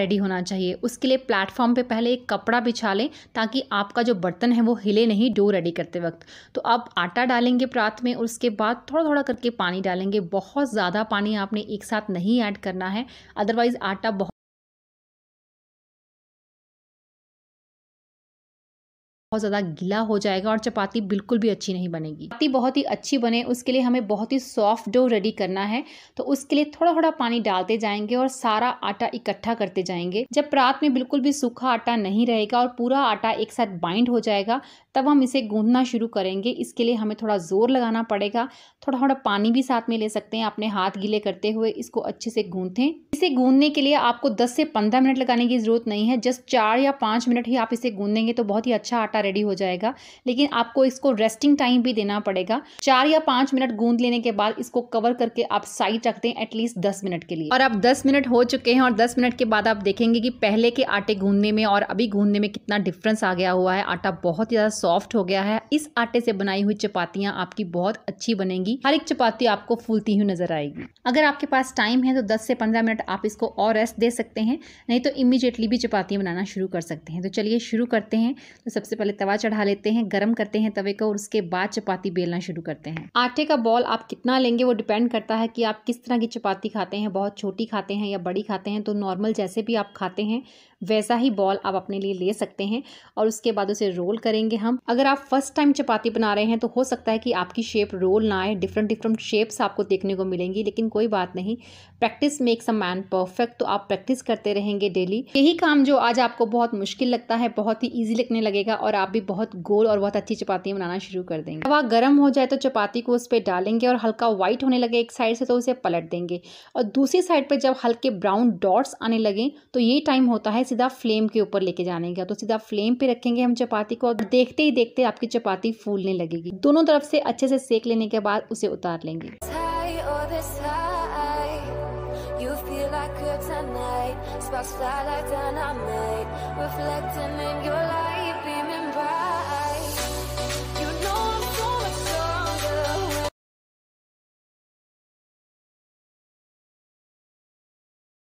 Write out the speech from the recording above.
Ready होना चाहिए उसके लिए प्लेटफॉर्म पे पहले एक कपड़ा बिछा लें ताकि आपका जो बर्तन है वो हिले नहीं डो रेडी करते वक्त तो आप आटा डालेंगे प्रात में और उसके बाद थोड़ा थोड़ा करके पानी डालेंगे बहुत ज़्यादा पानी आपने एक साथ नहीं ऐड करना है अदरवाइज़ आटा बहुत बहुत ज़्यादा गीला हो जाएगा और चपाती बिल्कुल भी अच्छी नहीं बनेगी चपाती बहुत ही अच्छी बने उसके लिए हमें बहुत ही सॉफ्ट डो रेडी करना है तो उसके लिए थोड़ा थोड़ा पानी डालते जाएंगे और सारा आटा इकट्ठा करते जाएंगे जब रात में बिल्कुल भी सूखा आटा नहीं रहेगा और पूरा आटा एक साथ बाइंड हो जाएगा तब हम इसे गूंदना शुरू करेंगे इसके लिए हमें थोड़ा ज़ोर लगाना पड़ेगा थोड़ा थोड़ा पानी भी साथ में ले सकते हैं अपने हाथ गीले करते हुए इसको अच्छे से गूंथें इसे गूंदने के लिए आपको 10 से 15 मिनट लगाने की ज़रूरत नहीं है जस्ट चार या पाँच मिनट ही आप इसे गूंदेंगे तो बहुत ही अच्छा आटा आपका रेडी हो जाएगा लेकिन आपको इसको रेस्टिंग टाइम भी देना पड़ेगा चार या पांच मिनट गूंद लेने के बाद इसको कवर करके आप साइड रखते हैं एटलीस्ट दस मिनट के लिए और अब दस मिनट हो चुके हैं और दस मिनट के बाद आप देखेंगे कि पहले के आटे गूंदने में और अभी गूंदने में कितना डिफरेंस आ गया हुआ है आटा बहुत ज़्यादा सॉफ्ट हो गया है इस आटे से बनाई हुई चपातियां आपकी बहुत अच्छी बनेंगी हर एक चपाती आपको फूलती हुई नजर आएगी अगर आपके पास टाइम है तो दस से पंद्रह मिनट आप इसको और रेस्ट दे सकते हैं नहीं तो इमीजिएटली भी चपातियां बनाना शुरू कर सकते हैं तो चलिए शुरू करते हैं तो सबसे पहले पहले तवा चढ़ा लेते हैं गर्म करते हैं तवे को और उसके बाद चपाती बेलना शुरू करते हैं आटे का बॉल आप कितना लेंगे वो डिपेंड करता है कि आप किस तरह की चपाती खाते हैं बहुत छोटी खाते हैं या बड़ी खाते हैं तो नॉर्मल जैसे भी आप खाते हैं वैसा ही बॉल आप अपने लिए ले सकते हैं और उसके बाद उसे रोल करेंगे हम अगर आप फर्स्ट टाइम चपाती बना रहे हैं तो हो सकता है कि आपकी शेप रोल ना आए डिफरेंट डिफरेंट शेप्स आपको देखने को मिलेंगी लेकिन कोई बात नहीं practice makes a man perfect तो आप प्रैक्टिस करते रहेंगे डेली यही काम जो आज आपको बहुत मुश्किल लगता है बहुत ही ईजी लगने लगेगा और आप भी बहुत गोल और बहुत अच्छी चपाती बनाना शुरू कर देंगे हवा गर्म हो जाए तो चपाती को उस पर डालेंगे और हल्का व्हाइट होने लगे एक साइड से तो उसे पलट देंगे और दूसरी साइड पर जब हल्के ब्राउन डॉट्स आने लगें तो ये टाइम होता है सीधा फ्लेम के ऊपर लेके जाने का तो सीधा फ्लेम पे रखेंगे हम चपाती को और देखते ही देखते आपकी चपाती फूलने लगेगी दोनों तरफ से अच्छे से सेक लेने के बाद उसे उतार लेंगे this high You feel like tonight. Sparks fly like dynamite Reflecting in your light